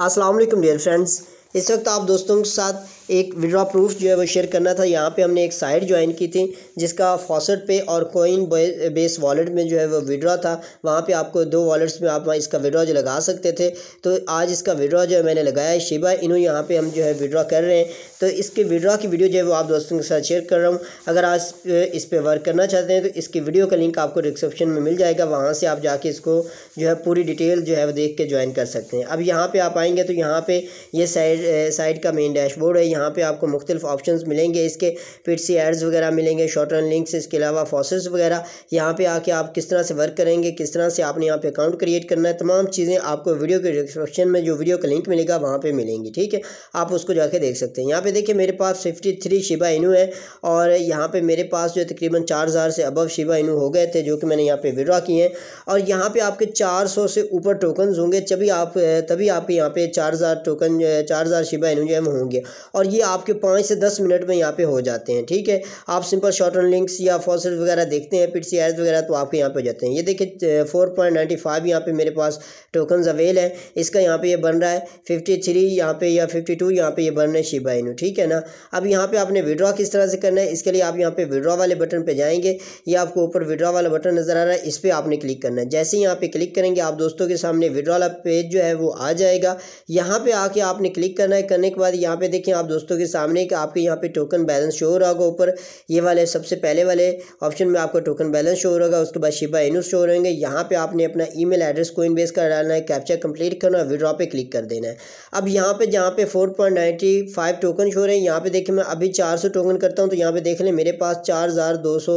हाँ, Aslam dear friends इस वक्त आप दोस्तों के साथ एक विड्रॉ प्रूफ जो है वो शेयर करना था यहाँ पे हमने एक साइट ज्वाइन की थी जिसका फॉसट पे और कोइन बेस वॉलेट में जो है वो विड्रॉ था वहाँ पे आपको दो वॉलेट्स में आप इसका विड्रॉ जो लगा सकते थे तो आज इसका विड्रॉ जो है मैंने लगाया है शिबा इन यहाँ पर हम जो है विड्रॉ कर रहे हैं तो इसके विड्रॉ की वीडियो जो है वो आप दोस्तों के साथ शेयर कर रहा हूँ अगर आज इस पर वर्क करना चाहते हैं तो इसकी वीडियो का लिंक आपको डिस्क्रिप्शन में मिल जाएगा वहाँ से आप जाके इसको जो है पूरी डिटेल जो है वो देख के ज्वाइन कर सकते हैं अब यहाँ पर आप आएँगे तो यहाँ पर ये साइड साइड का मेन डैशबोर्ड है यहाँ यहाँ पे आपको मुख्तलिफ ऑप्शन मिलेंगे इसके फिर सी एड्स वगैरह मिलेंगे शॉर्ट रन लिंक्स इसके अलावा फॉसेस वगैरह यहाँ पे आके आप किस तरह से वर्क करेंगे किस तरह से आपने यहाँ पे अकाउंट क्रिएट करना है तमाम चीज़ें आपको वीडियो के डिस्क्रिप्शन में जो वीडियो का लिंक मिलेगा वहाँ पर मिलेंगी ठीक है आप उसको जाके देख सकते हैं यहाँ पे देखिए मेरे पास फिफ्टी थ्री शिबा इनू है और यहाँ पे मेरे पास जो तकरीबन चार हज़ार से अबव शिबा इनू हो गए थे जो कि मैंने यहाँ पे विड्रा किए हैं और यहाँ पे आपके चार सौ से ऊपर टोकन होंगे तभी आप तभी आपके यहाँ पर चार हज़ार टोकन चार हज़ार शिबा इनू जो है वो होंगे और और ये आपके पाँच से दस मिनट में यहाँ पे हो जाते हैं ठीक है आप सिंपल शॉर्ट रन लिंक्स या फॉसल वगैरह देखते हैं पिट सी वगैरह तो आपके यहाँ पे हो जाते हैं ये देखिए फोर पॉइंट नाइन्टी फाइव यहाँ पर मेरे पास टोकन अवेल है इसका यहाँ पे ये बन रहा है फिफ्टी थ्री यहाँ पे या फिफ्टी टू यहाँ पर ये बन रहा है शिबा इनू ठीक है ना अब यहाँ पर आपने विड्रॉ किस तरह से करना है इसके लिए आप यहाँ पर विड्रॉ वाले बटन पर जाएंगे या आपको ऊपर विड्रॉ वाला बटन नज़र आ रहा है इस पर आपने क्लिक करना है जैसे ही यहाँ पे क्लिक करेंगे आप दोस्तों के सामने विड्रॉ वाला पेज जो है वो आ जाएगा यहाँ पर आके आपने क्लिक करना है करने के बाद यहाँ पे देखें आप दोस्तों के सामने कि आपके यहाँ पे टोकन बैलेंस शो हो रहा होगा ऊपर ये वाले सबसे पहले वाले ऑप्शन में आपका टोकन बैलेंस शो हो रहा होगा उसके बाद शिबा इनू शो रहेंगे यहाँ पे आपने अपना ईमेल एड्रेस को इन्वेस्ट कर डालना है कैप्चर कंप्लीट करना है विड्रॉ पे क्लिक कर देना है अब यहाँ पे जहाँ पे four point ninety five token show रहे हैं यहाँ पे देखिए मैं अभी चार सौ टोकन करता हूँ तो यहाँ पे देख लें मेरे पास चार हज़ार दो सौ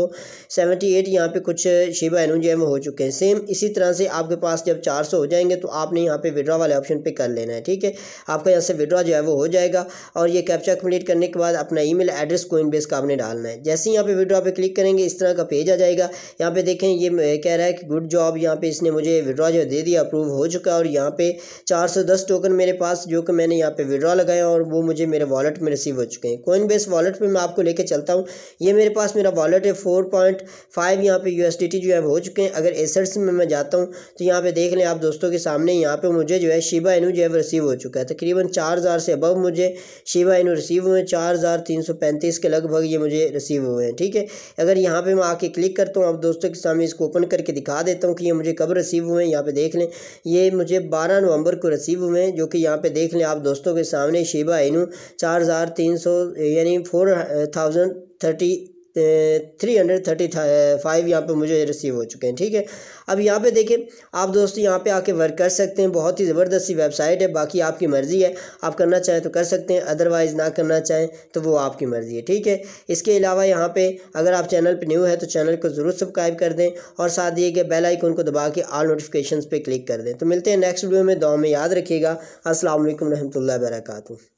एट यहाँ पे कुछ शिबा एनू जो है वो हो चुके हैं सेम इसी तरह से आपके पास जब चार सौ हो जाएंगे तो आपने यहाँ पे विड्रॉ वाले ऑप्शन पे कर लेना है ठीक है आपका यहाँ से विड्रॉ जो है वो हो जाएगा और ये कैप्चा कंप्लीट करने के बाद अपना ईमेल एड्रेस कोइन बेस का आपने डालना है जैसे ही यहाँ पे विड्रॉ पे क्लिक करेंगे इस तरह का पेज आ जाएगा यहाँ पे देखें ये कह रहा है कि गुड जॉब यहाँ पे इसने मुझे विड्रॉ जो दे दिया अप्रूव हो चुका और यहाँ पे दस टोकन मेरे पास जो कि मैंने यहाँ पे विड्रॉ लगाया और वो मुझे मेरे वॉलेट में रिसीव हो चुके हैं कोइन बेस वॉलेट पर मैं आपको लेकर चलता हूँ ये मेरे पास मेरा वॉलेट है फोर पॉइंट फाइव यहाँ पे यू जो है हो चुके हैं अगर एसर्ट्स में मैं जाता हूँ तो यहाँ पे देख लें आप दोस्तों के सामने यहाँ पे मुझे जो है शिबा एनू जो है रिसीव हो चुका है तकरीबन चार से अबव मुझे शिवा वाइन रिसीव हुए हैं चार हज़ार तीन सौ पैंतीस के लगभग ये मुझे रिसीव हुए हैं ठीक है थीके? अगर यहाँ पे मैं आके क्लिक करता हूँ आप दोस्तों के सामने इसको ओपन करके दिखा देता हूँ कि ये मुझे कब रिसीव हुए हैं यहाँ पे देख लें ये मुझे बारह नवंबर को रिसीव हुए हैं जो कि यहाँ पर देख लें आप दोस्तों के सामने शेबा इनू चार यानी four three hundred thirty five यहाँ पर मुझे रिसीव हो चुके हैं ठीक है अब यहाँ पे देखें आप दोस्तों यहाँ पे आके वर्क कर सकते हैं बहुत ही ज़बरदस्ती वेबसाइट है बाकी आपकी मर्ज़ी है आप करना चाहें तो कर सकते हैं अदरवाइज़ ना करना चाहें तो वो आपकी मर्ज़ी है ठीक है इसके अलावा यहाँ पर अगर आप चैनल पर न्यू है तो चैनल को ज़रूर सब्सक्राइब कर दें और साथ दिए गए बेल आइकन को दबा के आल नोटिफिकेशन पर क्लिक कर दें तो मिलते हैं नेक्स्ट वीडियो में दो में याद रखिएगा असल वरहमल वर्का